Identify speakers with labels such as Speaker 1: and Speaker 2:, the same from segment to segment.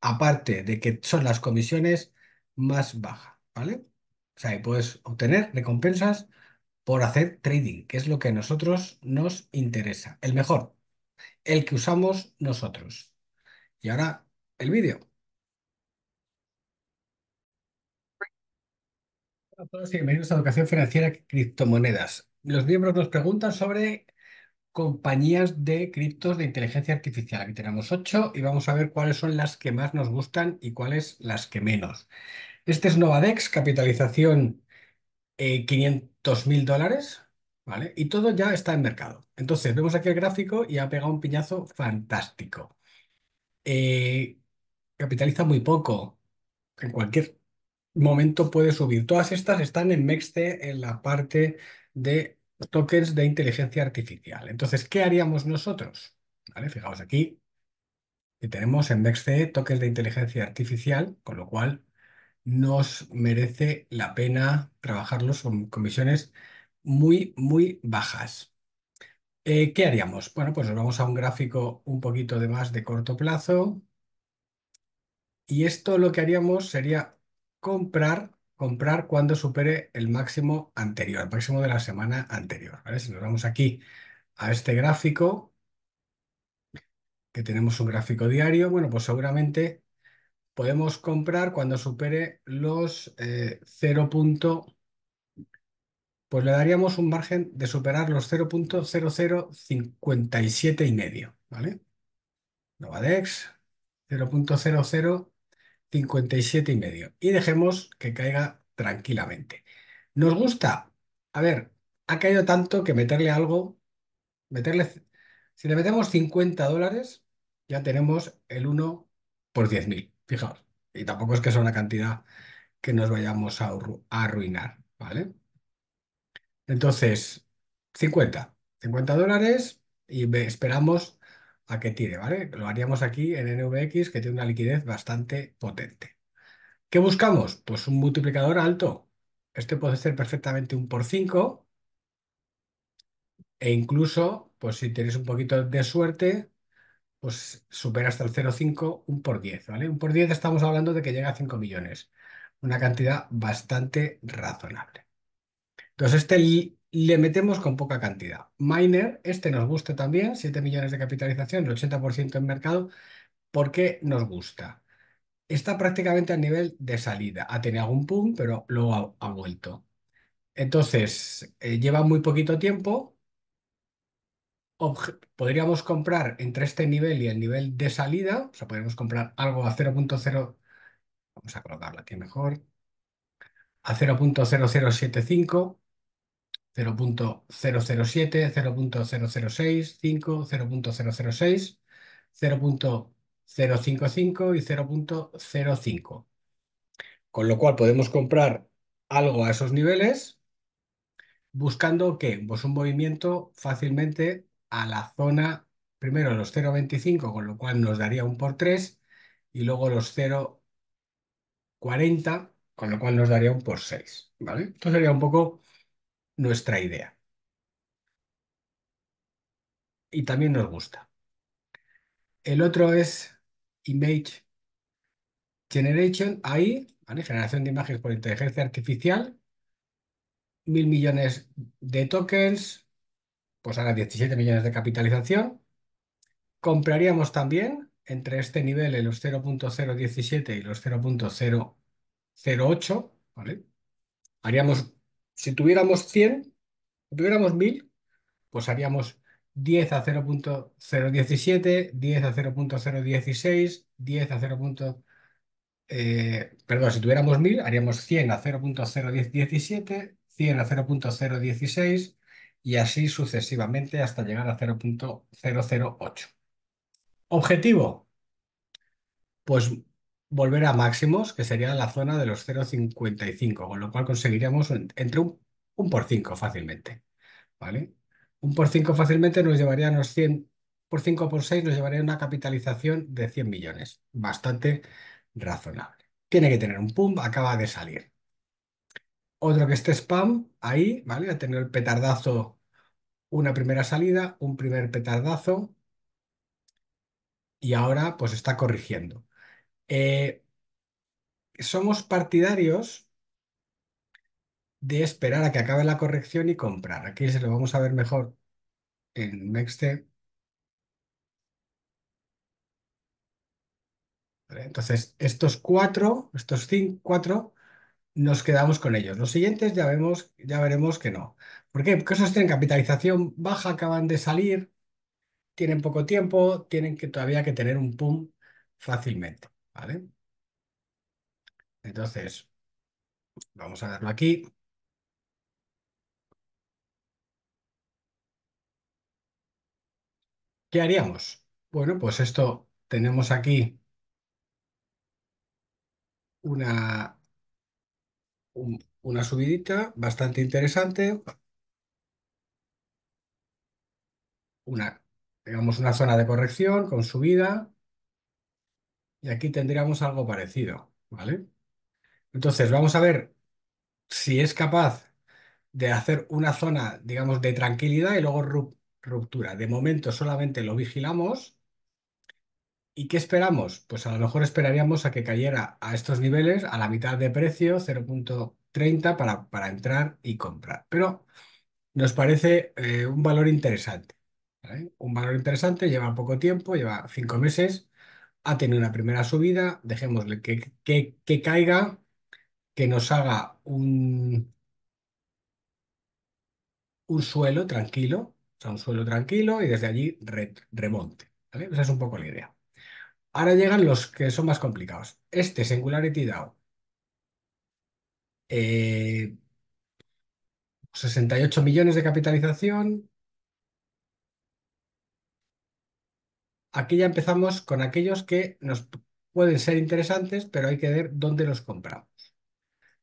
Speaker 1: aparte de que son las comisiones más bajas, ¿vale? O sea, puedes obtener recompensas por hacer trading, que es lo que a nosotros nos interesa, el mejor, el que usamos nosotros. Y ahora el vídeo. Hola a todos y bienvenidos a Educación Financiera Criptomonedas. Los miembros nos preguntan sobre compañías de criptos de inteligencia artificial. Aquí tenemos ocho y vamos a ver cuáles son las que más nos gustan y cuáles las que menos. Este es Novadex, capitalización eh, mil dólares, ¿vale? Y todo ya está en mercado. Entonces, vemos aquí el gráfico y ha pegado un piñazo fantástico. Eh, capitaliza muy poco. En cualquier momento puede subir. Todas estas están en Mexte, en la parte de tokens de inteligencia artificial. Entonces, ¿qué haríamos nosotros? ¿Vale? Fijaos aquí y tenemos en BexCE tokens de inteligencia artificial, con lo cual nos merece la pena trabajarlos con comisiones muy, muy bajas. Eh, ¿Qué haríamos? Bueno, pues nos vamos a un gráfico un poquito de más de corto plazo. Y esto lo que haríamos sería comprar comprar cuando supere el máximo anterior, el máximo de la semana anterior. Si nos vamos aquí a este gráfico, que tenemos un gráfico diario, bueno, pues seguramente podemos comprar cuando supere los eh, 0. Pues le daríamos un margen de superar los 0.0057 y medio, ¿vale? Novadex, 0.00 57 y medio. Y dejemos que caiga tranquilamente. ¿Nos gusta? A ver, ha caído tanto que meterle algo, meterle, si le metemos 50 dólares, ya tenemos el 1 por 10.000, fijaos. Y tampoco es que sea una cantidad que nos vayamos a, arruinar, ¿vale? Entonces, 50, 50 dólares y esperamos a que tire, ¿vale? Lo haríamos aquí en NVX, que tiene una liquidez bastante potente. ¿Qué buscamos? Pues un multiplicador alto. Este puede ser perfectamente un por 5 e incluso, pues si tenéis un poquito de suerte, pues supera hasta el 0,5 un por 10, ¿vale? Un por 10 estamos hablando de que llega a 5 millones, una cantidad bastante razonable. Entonces este le metemos con poca cantidad. Miner, este nos gusta también, 7 millones de capitalización, el 80% en mercado. porque nos gusta? Está prácticamente al nivel de salida. Ha tenido algún pum, pero luego ha, vuelto. Entonces, eh, lleva muy poquito tiempo. podríamos comprar entre este nivel y el nivel de salida, o sea, podríamos comprar algo a 0.0, vamos a colocarla aquí mejor, a 0.0075 0.007, 0.006, 5, 0.006, 0.055 y 0.05. Con lo cual podemos comprar algo a esos niveles buscando que pues, un movimiento fácilmente a la zona primero los 0.25, con lo cual nos daría un por 3 y luego los 0.40, con lo cual nos daría un por 6, ¿vale? Esto sería un poco nuestra idea. Y también nos gusta. El otro es Image Generation, ahí, ¿vale? generación de imágenes por inteligencia artificial, mil millones de tokens, pues ahora 17 millones de capitalización. Compraríamos también entre este nivel, los 0.017 y los 0.008, ¿vale? Haríamos si tuviéramos 100, si tuviéramos 1000, pues haríamos 10 a 0.017, 10 a 0.016, 10 a 0. Eh, perdón, si tuviéramos 1000, haríamos 100 a 0.017, 100 a 0.016 y así sucesivamente hasta llegar a 0.008. Objetivo. Pues volver a máximos, que sería la zona de los 0,55, con lo cual conseguiríamos entre un, por 5 fácilmente. ¿vale? Un por 5 fácilmente nos llevaría a unos 100, por 5 por 6 nos llevaría a una capitalización de 100 millones, bastante razonable. Tiene que tener un pum, acaba de salir. Otro que esté spam, ahí, ¿vale? Ha tenido el petardazo, una primera salida, un primer petardazo, y ahora pues está corrigiendo. Eh, somos partidarios de esperar a que acabe la corrección y comprar. Aquí se lo vamos a ver mejor en Mexte. Entonces, estos cuatro, estos cinco, cuatro, nos quedamos con ellos. Los siguientes ya, vemos, ya veremos que no. ¿Por qué? Porque esos tienen capitalización baja, acaban de salir, tienen poco tiempo, tienen que todavía que tener un PUM fácilmente. ¿Vale? Entonces, vamos a verlo aquí. ¿Qué haríamos? Bueno, pues esto tenemos aquí una, una subidita bastante interesante. Una, digamos, una zona de corrección con subida y aquí tendríamos algo parecido, ¿vale? Entonces, vamos a ver si es capaz de hacer una zona, digamos, de tranquilidad y luego ruptura. De momento solamente lo vigilamos. ¿Y qué esperamos? Pues a lo mejor esperaríamos a que cayera a estos niveles, a la mitad de precio, 0.30 para, para entrar y comprar. Pero nos parece eh, un valor interesante. Un valor interesante, lleva poco tiempo, lleva cinco meses ha tenido una primera subida, dejémosle que, que, caiga, que nos haga un, un suelo tranquilo, un suelo tranquilo y desde allí remonte. Esa es un poco la idea. Ahora llegan los que son más complicados. Este Singularity DAO. Eh, 68 millones de capitalización, aquí ya empezamos con aquellos que nos pueden ser interesantes, pero hay que ver dónde los compramos.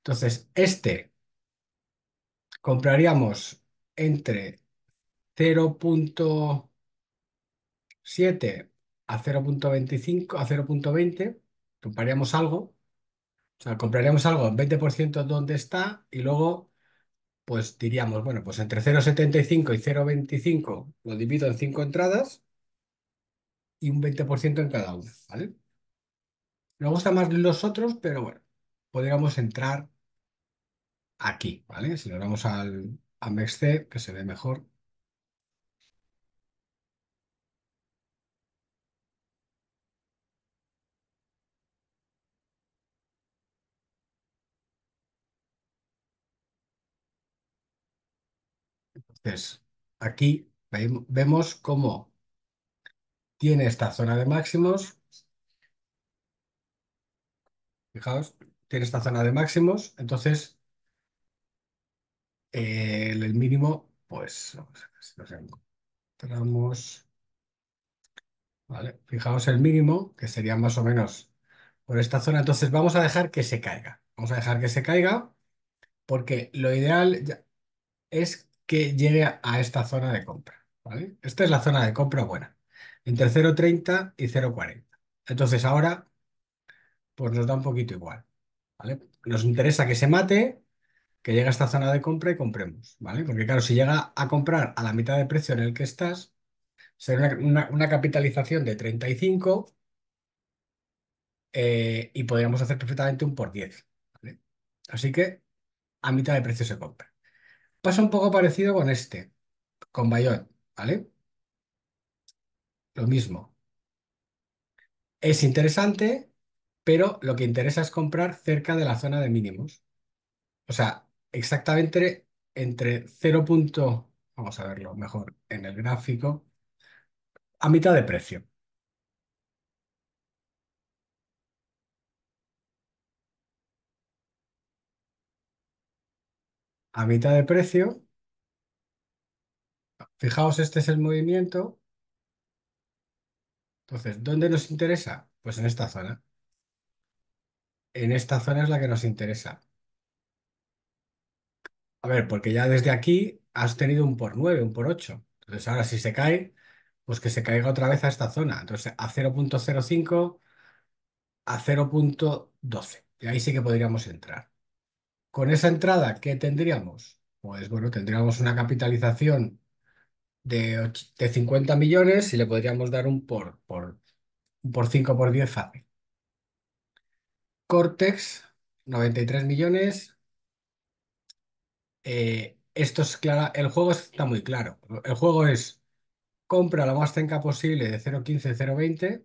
Speaker 1: Entonces, este compraríamos entre 0.7 a 0.25, a 0.20, compraríamos algo, o sea, compraríamos algo en 20% donde está y luego pues diríamos, bueno, pues entre 0.75 y 0.25 lo divido en 5 entradas y un 20% en cada uno, ¿vale? Nos gustan más los otros, pero bueno, podríamos entrar aquí, ¿vale? Si lo vamos al Amex que se ve mejor. Entonces, aquí vemos cómo tiene esta zona de máximos. Fijaos, tiene esta zona de máximos, entonces eh, el mínimo, pues, vamos a ver si nos encontramos. Vale, fijaos el mínimo, que sería más o menos por esta zona. Entonces vamos a dejar que se caiga. Vamos a dejar que se caiga porque lo ideal es que llegue a esta zona de compra. ¿vale? Esta es la zona de compra buena entre 0,30 y 0,40. Entonces ahora, pues nos da un poquito igual. ¿vale? Nos interesa que se mate, que llegue a esta zona de compra y compremos. ¿vale? Porque claro, si llega a comprar a la mitad de precio en el que estás, será una, una, capitalización de 35 eh, y podríamos hacer perfectamente un por 10. ¿vale? Así que a mitad de precio se compra. Pasa un poco parecido con este, con Bayon, ¿vale? lo mismo. Es interesante, pero lo que interesa es comprar cerca de la zona de mínimos. O sea, exactamente entre 0. vamos a verlo mejor en el gráfico, a mitad de precio. A mitad de precio, fijaos, este es el movimiento entonces, ¿dónde nos interesa? Pues en esta zona. En esta zona es la que nos interesa. A ver, porque ya desde aquí has tenido un por 9, un por 8. Entonces, ahora si se cae, pues que se caiga otra vez a esta zona. Entonces, a 0.05, a 0.12. Y ahí sí que podríamos entrar. Con esa entrada, ¿qué tendríamos? Pues bueno, tendríamos una capitalización de, 50 millones y le podríamos dar un por, por, por 5 por 10 fácil. Cortex, 93 millones. Eh, esto clara, el juego está muy claro. El juego es compra lo más cerca posible de 0.15, 0.20,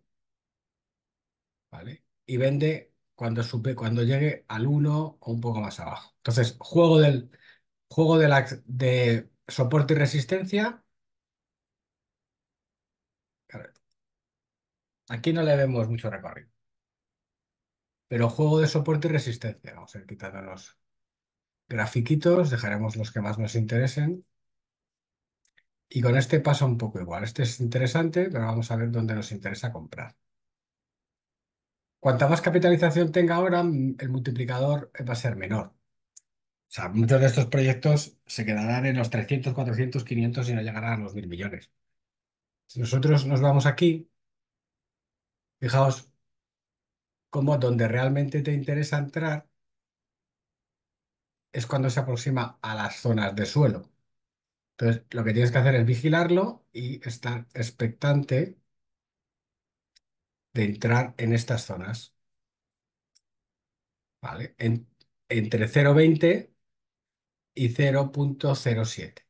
Speaker 1: ¿vale? Y vende cuando, supe, cuando llegue al 1 o un poco más abajo. Entonces, juego del, juego de, de soporte y resistencia Aquí no le vemos mucho recorrido. Pero juego de soporte y resistencia. Vamos a ir quitando los grafiquitos, dejaremos los que más nos interesen. Y con este pasa un poco igual. Este es interesante, pero vamos a ver dónde nos interesa comprar. Cuanta más capitalización tenga ahora, el multiplicador va a ser menor. O sea, muchos de estos proyectos se quedarán en los 300, 400, 500 y no llegarán a los mil millones. Si nosotros nos vamos aquí, Fijaos cómo donde realmente te interesa entrar es cuando se aproxima a las zonas de suelo. Entonces, lo que tienes que hacer es vigilarlo y estar expectante de entrar en estas zonas. ¿Vale? entre 0,20 y 0.07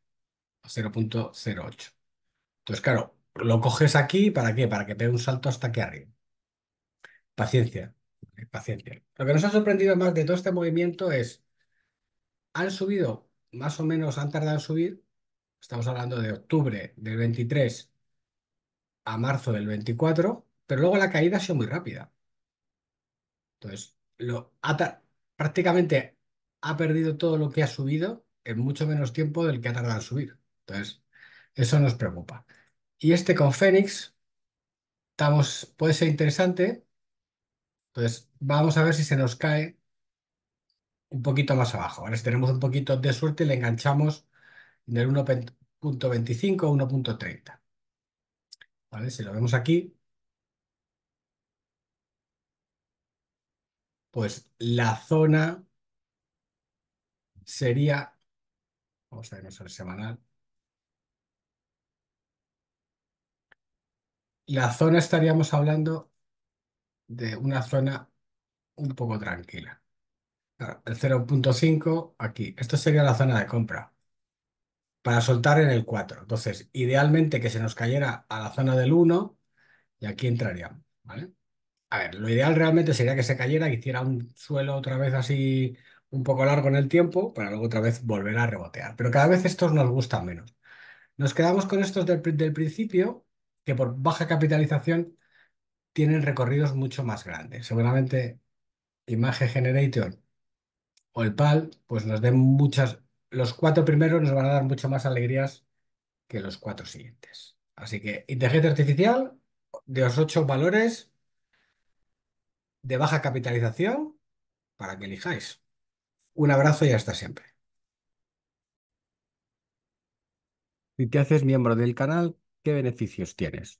Speaker 1: o 0.08. Entonces, claro, lo coges aquí, ¿para qué? Para que pegue un salto hasta aquí arriba. Paciencia, paciencia. Lo que nos ha sorprendido más de todo este movimiento es, han subido, más o menos han tardado en subir, estamos hablando de octubre del 23 a marzo del 24, pero luego la caída ha sido muy rápida. Entonces, lo, prácticamente ha perdido todo lo que ha subido en mucho menos tiempo del que ha tardado en subir. Entonces, eso nos preocupa. Y este con Fénix, estamos, puede ser interesante entonces, vamos a ver si se nos cae un poquito más abajo. si tenemos un poquito de suerte, le enganchamos en el 1.25 o 1.30. ¿Vale? Si lo vemos aquí, pues la zona sería, vamos a vernos al semanal, la zona estaríamos hablando de una zona un poco tranquila. Ah, el 0.5 aquí. Esto sería la zona de compra. Para soltar en el 4. Entonces, idealmente que se nos cayera a la zona del 1 y aquí entraríamos. ¿vale? A ver, lo ideal realmente sería que se cayera, que hiciera un suelo otra vez así un poco largo en el tiempo para luego otra vez volver a rebotear. Pero cada vez estos nos gustan menos. Nos quedamos con estos del principio, que por baja capitalización tienen recorridos mucho más grandes. Seguramente Image Generator o el PAL, pues nos den muchas, los cuatro primeros nos van a dar mucho más alegrías que los cuatro siguientes. Así que inteligencia artificial de los ocho valores de baja capitalización para que elijáis. Un abrazo y hasta siempre. Si te haces miembro del canal, ¿qué beneficios tienes?